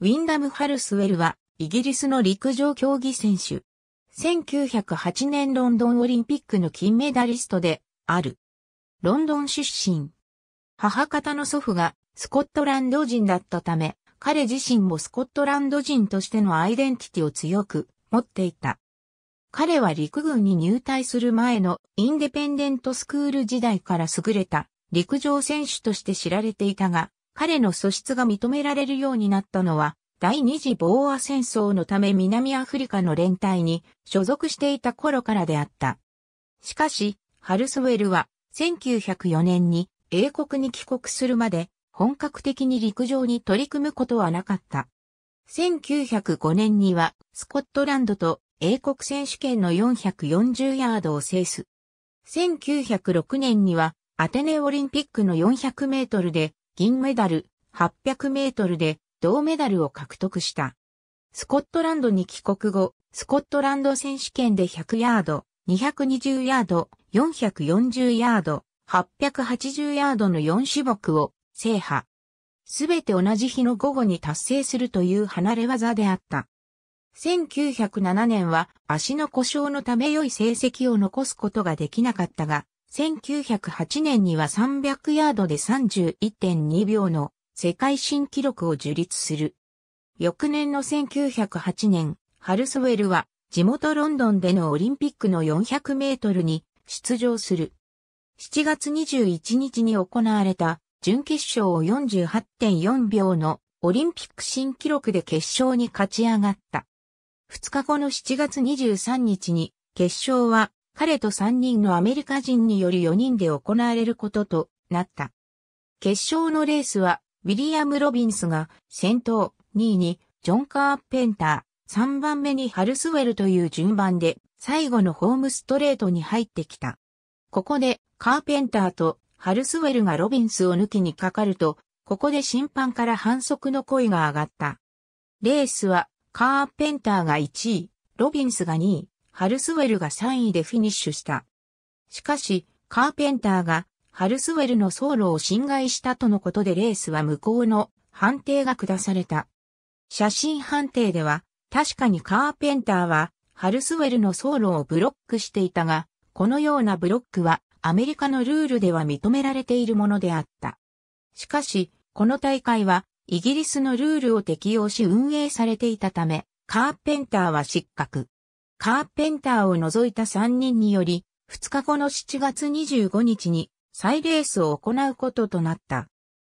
ウィンダム・ハルスウェルは、イギリスの陸上競技選手。1908年ロンドンオリンピックの金メダリストで、ある。ロンドン出身。母方の祖父がスコットランド人だったため、彼自身もスコットランド人としてのアイデンティティを強く持っていた。彼は陸軍に入隊する前のインデペンデントスクール時代から優れた陸上選手として知られていたが、彼の素質が認められるようになったのは、第二次ボーア戦争のため南アフリカの連帯に所属していた頃からであった。しかし、ハルスウェルは1904年に英国に帰国するまで本格的に陸上に取り組むことはなかった。1905年にはスコットランドと英国選手権の440ヤードを制す。1906年にはアテネオリンピックの400メートルで銀メダル、800メートルで銅メダルを獲得した。スコットランドに帰国後、スコットランド選手権で100ヤード、220ヤード、440ヤード、880ヤードの4種目を制覇。すべて同じ日の午後に達成するという離れ技であった。1907年は足の故障のため良い成績を残すことができなかったが、1908年には300ヤードで31.2秒の世界新記録を樹立する。翌年の1908年、ハルスウェルは地元ロンドンでのオリンピックの400メートルに出場する。7月21日に行われた準決勝を48.4秒のオリンピック新記録で決勝に勝ち上がった。2日後の7月23日に決勝は彼と3人のアメリカ人による4人で行われることとなった。決勝のレースは、ウィリアム・ロビンスが先頭2位にジョン・カーペンター、3番目にハルスウェルという順番で最後のホームストレートに入ってきた。ここでカーペンターとハルスウェルがロビンスを抜きにかかると、ここで審判から反則の声が上がった。レースはカーペンターが1位、ロビンスが2位、ハルスウェルが3位でフィニッシュした。しかし、カーペンターが、ハルスウェルの走路を侵害したとのことでレースは無効の判定が下された。写真判定では、確かにカーペンターは、ハルスウェルの走路をブロックしていたが、このようなブロックは、アメリカのルールでは認められているものであった。しかし、この大会は、イギリスのルールを適用し運営されていたため、カーペンターは失格。カーペンターを除いた3人により、2日後の7月25日に再レースを行うこととなった。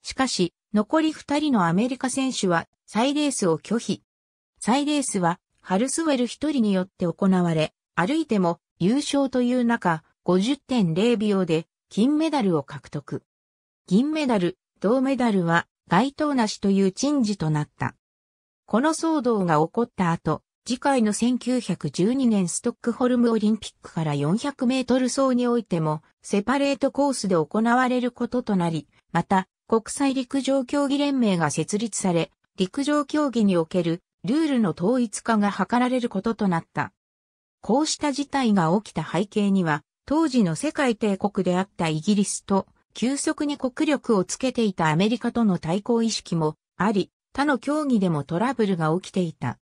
しかし、残り2人のアメリカ選手は再レースを拒否。再レースはハルスウェル1人によって行われ、歩いても優勝という中、50.0秒で金メダルを獲得。銀メダル、銅メダルは該当なしという陳事となった。この騒動が起こった後、次回の1912年ストックホルムオリンピックから400メートル走においても、セパレートコースで行われることとなり、また、国際陸上競技連盟が設立され、陸上競技におけるルールの統一化が図られることとなった。こうした事態が起きた背景には、当時の世界帝国であったイギリスと、急速に国力をつけていたアメリカとの対抗意識もあり、他の競技でもトラブルが起きていた。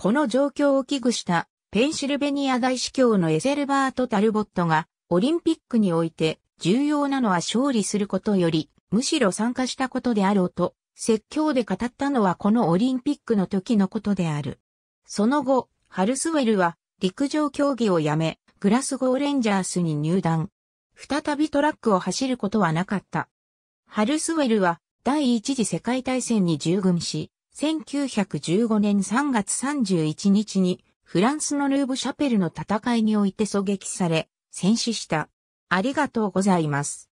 この状況を危惧したペンシルベニア大司教のエゼルバート・タルボットがオリンピックにおいて重要なのは勝利することよりむしろ参加したことであろうと説教で語ったのはこのオリンピックの時のことである。その後、ハルスウェルは陸上競技をやめ、グラスゴーレンジャースに入団。再びトラックを走ることはなかった。ハルスウェルは第一次世界大戦に従軍し、1915年3月31日にフランスのルーブシャペルの戦いにおいて狙撃され、戦死した。ありがとうございます。